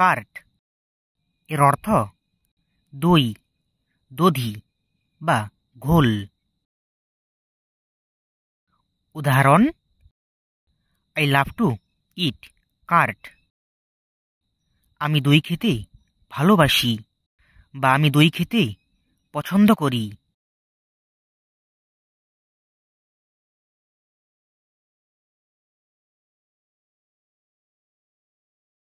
cart এর অর্থ দই দধি বা ঘোল উদাহরণ I love to eat curd আমি দই খেতে ভালোবাসি বা আমি দই খেতে পছন্দ করি